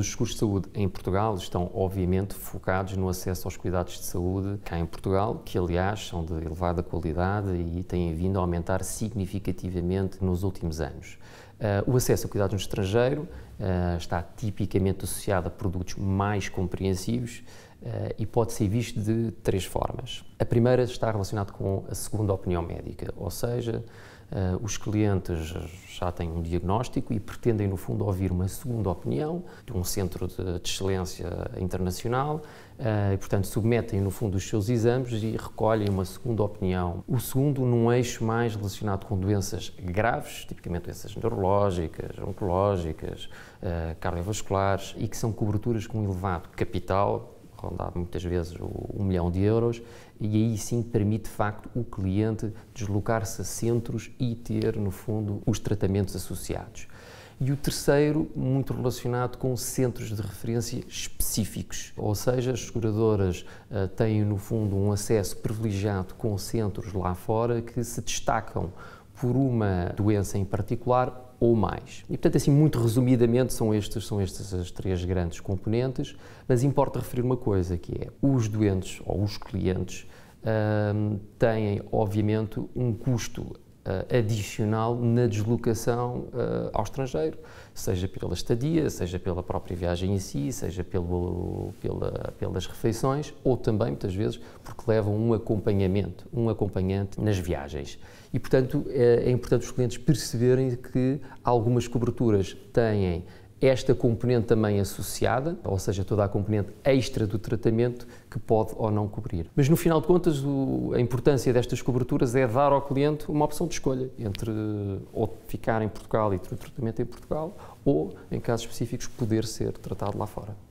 Os seguros de saúde em Portugal estão, obviamente, focados no acesso aos cuidados de saúde cá em Portugal, que, aliás, são de elevada qualidade e têm vindo a aumentar significativamente nos últimos anos. Uh, o acesso a cuidados no estrangeiro uh, está tipicamente associado a produtos mais compreensivos uh, e pode ser visto de três formas. A primeira está relacionada com a segunda opinião médica, ou seja, Uh, os clientes já têm um diagnóstico e pretendem, no fundo, ouvir uma segunda opinião de um centro de, de excelência internacional uh, e, portanto, submetem, no fundo, os seus exames e recolhem uma segunda opinião. O segundo, num eixo mais relacionado com doenças graves, tipicamente doenças neurológicas, oncológicas, uh, cardiovasculares e que são coberturas com elevado capital ronda muitas vezes um milhão de euros, e aí sim permite de facto o cliente deslocar-se a centros e ter, no fundo, os tratamentos associados. E o terceiro, muito relacionado com centros de referência específicos, ou seja, as seguradoras uh, têm, no fundo, um acesso privilegiado com centros lá fora que se destacam por uma doença em particular ou mais. E, portanto, assim, muito resumidamente, são estas são estes as três grandes componentes, mas importa referir uma coisa, que é os doentes ou os clientes hum, têm, obviamente, um custo uh, adicional na deslocação uh, ao estrangeiro, seja pela estadia, seja pela própria viagem em si, seja pelo, pela, pelas refeições ou também, muitas vezes, porque levam um acompanhamento, um acompanhante nas viagens. E, portanto, é, é importante os clientes perceberem que algumas coberturas têm esta componente também associada, ou seja, toda a componente extra do tratamento que pode ou não cobrir. Mas no final de contas, o, a importância destas coberturas é dar ao cliente uma opção de escolha entre ou ficar em Portugal e ter o tratamento em Portugal ou, em casos específicos, poder ser tratado lá fora.